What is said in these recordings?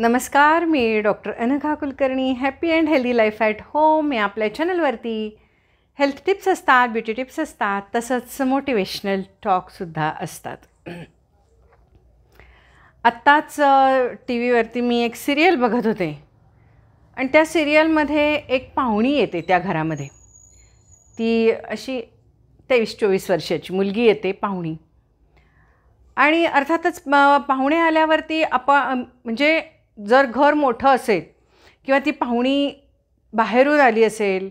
नमस्कार मी doctor Anagha Kulkarni happy and healthy life at home या आपल्या चॅनलवरती हेल्थ टिप्स असतात ब्युटी टिप्स असतात तसंच मोटिवेशनल टॉकसुद्धा असतात आत्ताच टी व्हीवरती मी एक सिरियल बघत होते आणि त्या सिरियलमध्ये एक पाहुणी येते त्या घरामध्ये ती अशी तेवीस चोवीस वर्षाची मुलगी येते पाहुणी आणि अर्थातच पाहुणे आल्यावरती आपण म्हणजे जर घर मोठं असेल किंवा ती पाहुणी बाहेरून आली असेल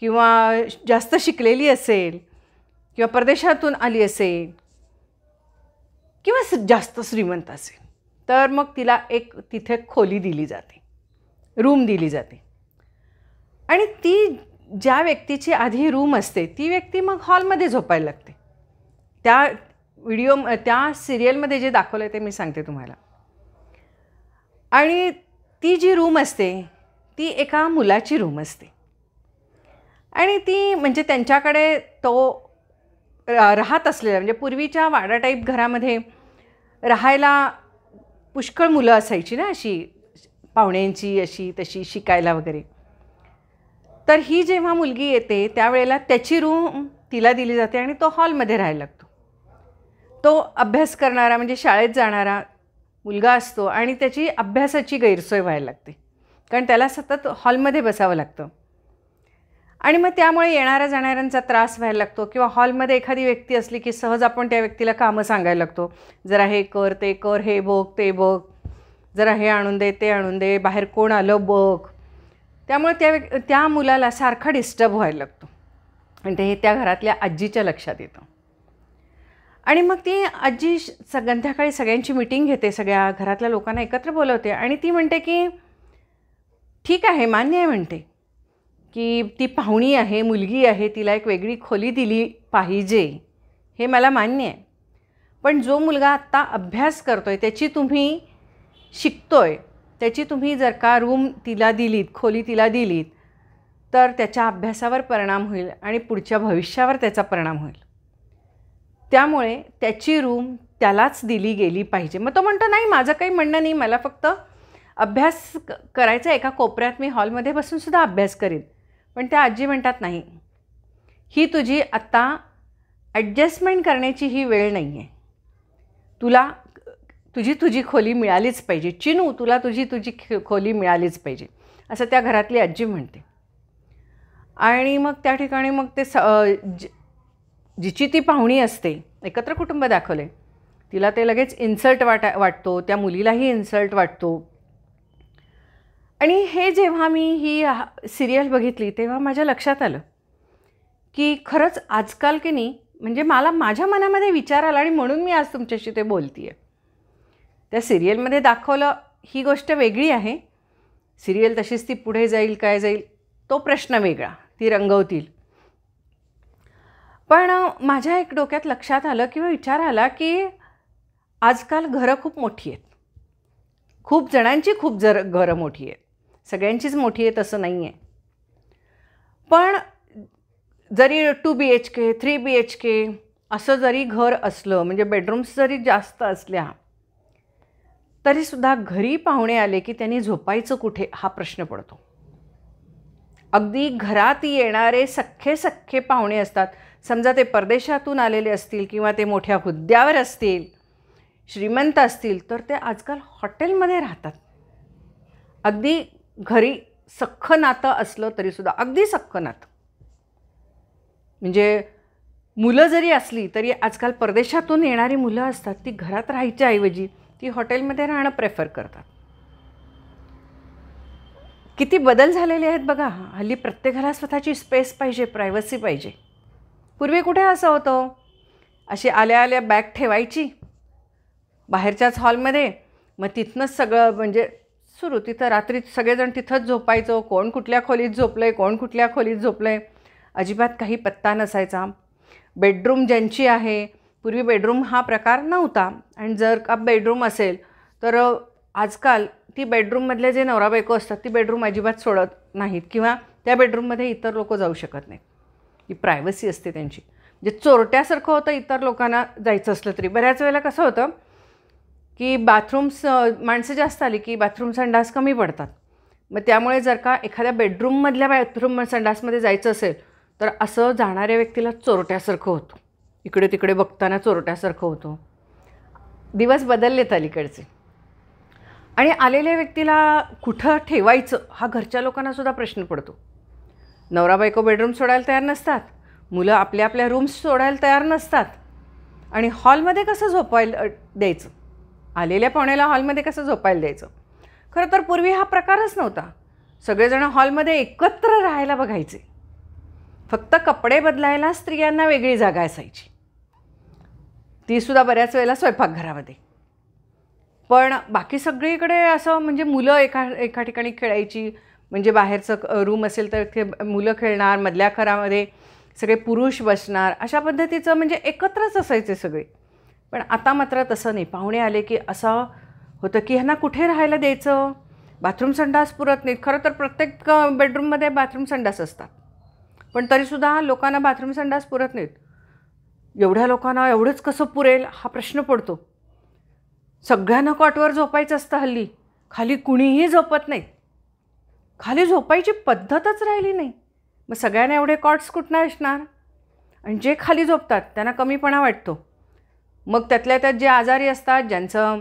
किंवा जास्त शिकलेली असेल किंवा परदेशातून आली असेल किंवा जास्त श्रीमंत असेल तर मग तिला एक तिथे खोली दिली जाते रूम दिली जाते आणि ती ज्या व्यक्तीची आधी रूम असते ती व्यक्ती मग हॉलमध्ये झोपायला लागते त्या व्हिडिओ त्या सिरियलमध्ये जे दाखवलं आहे ते मी सांगते तुम्हाला आणि ती जी रूम असते ती एका मुलाची रूम असते आणि ती म्हणजे त्यांच्याकडे तो राहत असलेला म्हणजे पूर्वीच्या वाडा टाईप घरामध्ये राहायला पुष्कळ मुलं असायची ना अशी पाहुण्यांची अशी तशी शिकायला वगैरे तर ही जेव्हा मुलगी येते त्यावेळेला त्याची रूम तिला दिली जाते आणि तो हॉलमध्ये राहायला लागतो तो अभ्यास करणारा म्हणजे शाळेत जाणारा मुलगा असतो आणि त्याची अभ्यासाची गैरसोय व्हायला लागते कारण त्याला सतत हॉलमध्ये बसावं लागतं आणि मग त्यामुळे येणाऱ्या जाणाऱ्यांचा त्रास व्हायला लागतो किंवा हॉलमध्ये एखादी व्यक्ती असली की सहज आपण त्या व्यक्तीला कामं सांगायला लागतो जरा हे कर ते कर हे बघ ते बघ जरा हे आणून दे ते आणून दे बाहेर कोण आलं बघ त्यामुळे त्या व्यक् त्या मुलाला सारखा डिस्टर्ब व्हायला लागतो आणि ते हे त्या घरातल्या आजीच्या लक्षात येतं आणि मग ती आजी संध्याकाळी सगळ्यांची मिटिंग घेते सगळ्या घरातल्या लोकांना एकत्र बोलवते आणि ती म्हणते की ठीक आहे मान्य आहे म्हणते की ती पाहुणी आहे मुलगी आहे तिला एक वेगळी खोली दिली पाहिजे हे मला मान्य आहे पण जो मुलगा आत्ता अभ्यास करतो आहे त्याची तुम्ही शिकतो आहे त्याची तुम्ही जर का रूम तिला दिलीत खोली तिला दिलीत तर त्याच्या अभ्यासावर परिणाम होईल आणि पुढच्या भविष्यावर त्याचा परिणाम होईल त्यामुळे त्याची रूम त्यालाच दिली गेली पाहिजे मग तो म्हणतो नाही माझं काही म्हणणं नाही मला फक्त अभ्यास करायचा एका कोपऱ्यात मी हॉलमध्ये बसूनसुद्धा अभ्यास करीन पण त्या आजी म्हणतात नाही ही तुझी आत्ता ॲडजस्टमेंट करण्याची ही वेळ नाही आहे तुला तुझी तुझी खोली मिळालीच पाहिजे चिनू तुला तुझी तुझी खोली मिळालीच पाहिजे असं त्या घरातली आजी म्हणते आणि मग त्या ठिकाणी मग ते स जिची ती पाहुणी असते एकत्र कुटुंब दाखवले तिला ते लगेच इन्सल्ट वाटा वाटतो त्या मुलीलाही इन्सल्ट वाटतो आणि हे जेव्हा मी ही सिरियल बघितली तेव्हा माझ्या लक्षात आलं की खरंच आजकाल की नाही म्हणजे मला माझ्या मनामध्ये विचार आला आणि म्हणून मी आज तुमच्याशी ते बोलते आहे त्या सिरियलमध्ये दाखवलं ही गोष्ट वेगळी आहे सिरियल तशीच ती पुढे जाईल काय जाईल तो प्रश्न वेगळा ती रंगवतील पण माझ्या एक डोक्यात लक्षात आलं किंवा विचार आला की आजकाल घरं खूप मोठी आहेत खूप जणांची खूप जर घरं मोठी आहेत सगळ्यांचीच मोठी आहेत असं नाही आहे पण जरी two B H K three B H K असं जरी घर असलं म्हणजे बेडरूम्स जरी जास्त असल्या तरीसुद्धा घरी पाहुणे आले की त्यांनी झोपायचं कुठे हा प्रश्न पडतो अगदी घरात येणारे सख्खे सख्खे पाहुणे असतात समजा ते परदेशातून आलेले असतील किंवा ते मोठ्या हुद्द्यावर असतील श्रीमंत असतील तर ते आजकाल हॉटेलमध्ये राहतात अगदी घरी सख्ख नातं असलं तरीसुद्धा अगदी सख्खं नातं म्हणजे मुलं जरी असली तरी आजकाल परदेशातून येणारी मुलं असतात ती घरात राहायच्याऐवजी ती हॉटेलमध्ये राहणं प्रेफर करतात किती बदल झालेले आहेत बघा हल्ली प्रत्येकाला स्वतःची स्पेस पाहिजे प्रायव्हसी पाहिजे पूर्वी कुठे असं होतं अशी आल्या आल्या बॅग ठेवायची बाहेरच्याच हॉलमध्ये मग तिथनंच सगळं म्हणजे सुरू तिथं रात्री सगळेजण तिथंच झोपायचो कोण कुठल्या खोलीत झोपलं आहे कोण कुठल्या खोलीत झोपलं आहे अजिबात काही पत्ता नसायचा बेडरूम ज्यांची आहे पूर्वी बेडरूम हा प्रकार नव्हता आणि जर का बेडरूम असेल तर आजकाल ती बेडरूममधले जे नवरा बायको असतात ती बेडरूम अजिबात सोडत नाहीत किंवा त्या बेडरूममध्ये इतर लोक जाऊ शकत नाहीत ही प्रायव्हसी असते त्यांची म्हणजे चोरट्यासारखं होतं इतर लोकांना जायचं असलं तरी बऱ्याच वेळेला कसं होतं की बाथरूम्स माणसं जास्त आली की बाथरूम संडास कमी पडतात मग त्यामुळे जर का एखाद्या बेडरूममधल्या बाथरूम संडासमध्ये जायचं असेल तर असं जाणाऱ्या व्यक्तीला चोरट्यासारखं होतं इकडे तिकडे बघताना चोरट्यासारखं होतं दिवस बदललेत अलीकडचे आणि आलेल्या व्यक्तीला कुठं ठेवायचं हा घरच्या लोकांनासुद्धा प्रश्न पडतो नवरा बायको बेडरूम सोडायला तयार नसतात मुलं आपल्या आपल्या रूम्स सोडायला तयार नसतात आणि हॉलमध्ये कसं झोपायला द्यायचं आलेल्या पाहुण्याला हॉलमध्ये कसं झोपायला द्यायचं खरं तर पूर्वी हा प्रकारच नव्हता सगळेजणं हॉलमध्ये एकत्र राहायला बघायचे फक्त कपडे बदलायला स्त्रियांना वेगळी जागा असायची तीसुद्धा बऱ्याच वेळेला स्वयंपाकघरामध्ये पण बाकी सगळीकडे असं म्हणजे मुलं एका एका ठिकाणी खेळायची म्हणजे बाहेरचं रूम असेल तर ते मुलं खेळणार मधल्या घरामध्ये सगळे पुरुष बसणार अशा पद्धतीचं म्हणजे एकत्रच असायचे सगळे पण आता मात्र तसं नाही पाहुणे आले की असं होतं की ह्यांना कुठे राहायला द्यायचं बाथरूम संडास पुरत नाहीत खरं तर प्रत्येक बेडरूममध्ये बाथरूम संडास असतात पण तरीसुद्धा लोकांना बाथरूम संडास पुरत नाहीत एवढ्या लोकांना एवढंच कसं पुरेल हा प्रश्न पडतो सगळ्यांना कॉटवर झोपायचं असतं हल्ली खाली कुणीही झोपत नाहीत खाली झोपायची पद्धतच राहिली नाही मग सगळ्यांना एवढे कॉट्स कुठनं असणार आणि जे खाली झोपतात त्यांना कमीपणा वाटतो मग त्यातल्या त्यात जे आजारी असतात ज्यांचं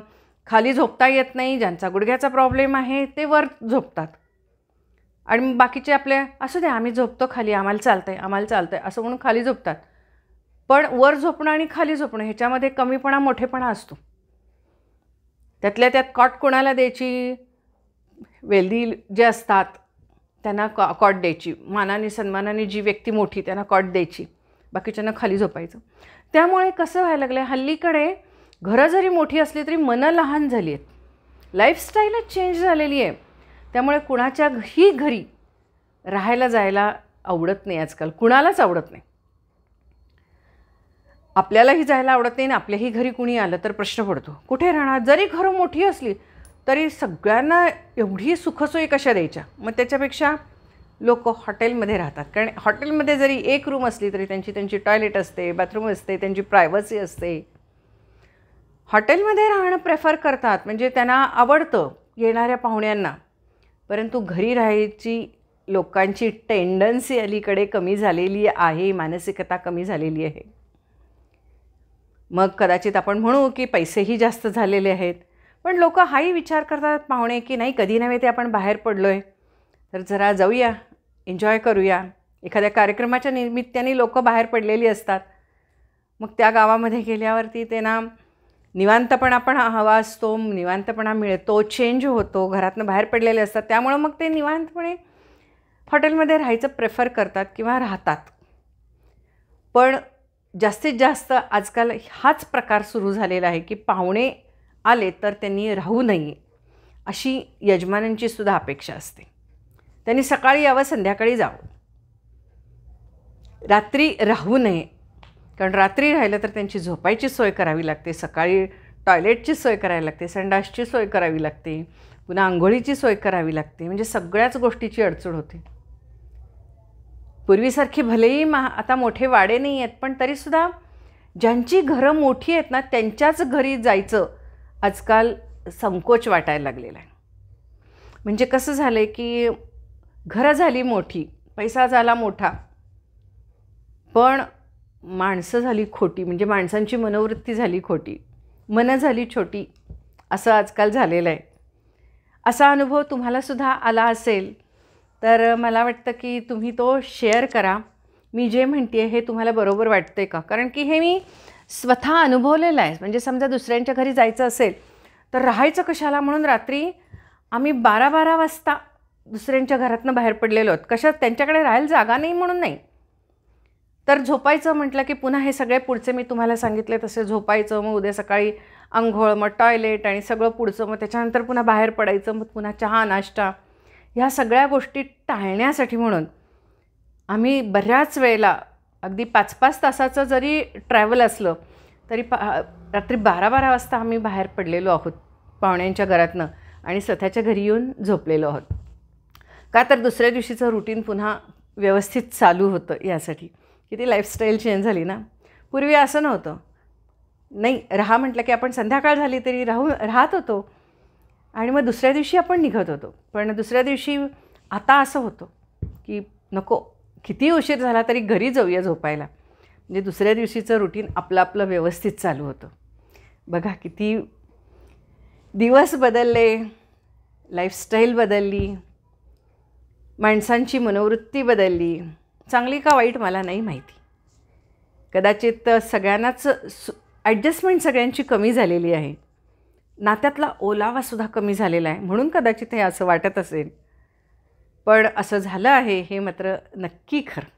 खाली झोपता येत नाही ज्यांचा गुडघ्याचा प्रॉब्लेम आहे ते वर झोपतात आणि बाकीचे आपले असू द्या आम्ही झोपतो खाली आम्हाला चालतं आहे आम्हाला चालतं आहे असं म्हणून खाली झोपतात पण वर झोपणं आणि खाली झोपणं ह्याच्यामध्ये कमीपणा मोठेपणा असतो त्यातल्या त्यात कॉट कोणाला द्यायची वेल्दी जे असतात त्यांना कॉ कॉट द्यायची मानाने सन्मानाने जी व्यक्ती मोठी त्यांना कॉट द्यायची बाकीच्यांना खाली झोपायचं त्यामुळे कसं व्हायला लागलं आहे हल्लीकडे घरं जरी मोठी असली तरी मनं लहान झाली आहेत लाईफस्टाईलच चेंज झालेली आहे त्यामुळे कुणाच्या ही घरी राहायला जायला आवडत नाही आजकाल कुणालाच आवडत नाही आपल्यालाही जायला आवडत नाही आणि आपल्याही घरी कुणी आलं तर प्रश्न पडतो कुठे राहणार जरी घरं मोठी असली तरी सगळ्यांना एवढी सुखसोयी कशा द्यायच्या मग त्याच्यापेक्षा लोक हॉटेलमध्ये राहतात कारण हॉटेलमध्ये जरी एक रूम असली तरी त्यांची त्यांची टॉयलेट असते बाथरूम असते त्यांची प्रायव्हसी असते हॉटेलमध्ये राहणं प्रेफर करतात म्हणजे त्यांना आवडतं येणाऱ्या पाहुण्यांना परंतु घरी राहायची लोकांची टेंडन्सी अलीकडे कमी झालेली आहे मानसिकता कमी झालेली आहे मग कदाचित आपण म्हणू की पैसेही जास्त झालेले आहेत पण लोक हाही विचार करतात पाहुणे की नाही कधी नव्हे ते आपण बाहेर पडलो आहे तर जरा जाऊया एन्जॉय करूया एखाद्या कार्यक्रमाच्या निमित्ताने लोक बाहेर पडलेली असतात मग त्या गावामध्ये गेल्यावरती त्यांना निवांतपणा पण हवा असतो निवांतपणा मिळतो चेंज होतो घरातनं बाहेर पडलेले असतात त्यामुळं मग ते निवांतपणे हॉटेलमध्ये राहायचं प्रेफर करतात किंवा राहतात पण जास्तीत जास्त आजकाल हाच प्रकार सुरू झालेला आहे की पाहुणे आले तर त्यांनी राहू नये अशी यजमानांची सुद्धा अपेक्षा असते त्यांनी सकाळी यावं संध्याकाळी जावं रात्री राहू नये कारण रात्री राहिलं तर त्यांची झोपायची सोय करावी लागते सकाळी टॉयलेटची सोय करावी लागते संडासची सोय करावी लागते पुन्हा आंघोळीची सोय करावी लागते म्हणजे सगळ्याच गोष्टीची अडचण होते पूर्वीसारखी भलेही महा आता मोठे वाडे नाही आहेत पण तरीसुद्धा ज्यांची घरं मोठी आहेत ना त्यांच्याच घरी जायचं आजकाल संकोच वाटायला लागलेला आहे म्हणजे कसं झालं आहे की घरं झाली मोठी पैसा झाला मोठा पण माणसं झाली खोटी म्हणजे माणसांची मनोवृत्ती झाली खोटी मनं झाली छोटी असं आजकाल झालेलं आहे असा अनुभव तुम्हालासुद्धा आला असेल तर मला वाटतं की तुम्ही तो शेअर करा मी जे म्हणते आहे हे तुम्हाला बरोबर आहे का कारण की हे मी स्वतः अनुभवलेला आहे म्हणजे समजा दुसऱ्यांच्या घरी जायचं असेल तर राहायचं कशाला म्हणून रात्री आम्ही बारा बारा वाजता दुसऱ्यांच्या घरातनं बाहेर पडलेलो आहोत कशात त्यांच्याकडे राहायला जागा नाही म्हणून नाही तर झोपायचं म्हटलं की पुन्हा हे सगळे पुढचे मी तुम्हाला सांगितले तसे झोपायचं मग उद्या सकाळी आंघोळ मग टॉयलेट आणि सगळं पुढचं मग त्याच्यानंतर पुन्हा बाहेर पडायचं मग पुन्हा चहा नाश्ता ह्या सगळ्या गोष्टी टाळण्यासाठी म्हणून आम्ही बऱ्याच वेळेला अगदी पाच पाच तासाचं जरी ट्रॅव्हल असलं तरी पा रात्री बारा बारा वाजता आम्ही बाहेर पडलेलो आहोत पाहुण्यांच्या घरातनं आणि स्वतःच्या घरी येऊन झोपलेलो आहोत का तर दुसऱ्या दिवशीचं रुटीन पुन्हा व्यवस्थित चालू होतं यासाठी किती लाईफस्टाईल चेंज झाली ना पूर्वी असं नव्हतं नाही राहा म्हटलं की आपण संध्याकाळ झाली तरी राहू राहत होतो आणि मग दुसऱ्या दिवशी आपण निघत होतो पण दुसऱ्या दिवशी आता असं होतं की नको किती उशीर झाला तरी घरी जाऊया झोपायला म्हणजे दुसऱ्या दिवशीचं रुटीन आपलं आपलं व्यवस्थित चालू होतं बघा किती दिवस बदलले लाईफस्टाईल बदलली माणसांची मनोवृत्ती बदलली चांगली का वाईट मला नाही माहिती कदाचित सगळ्यांनाच सु ॲडजस्टमेंट सगळ्यांची कमी झालेली आहे नात्यातला ओलावासुद्धा कमी झालेला आहे म्हणून कदाचित हे असं वाटत असेल पण असं झालं आहे हे मात्र नक्की खरं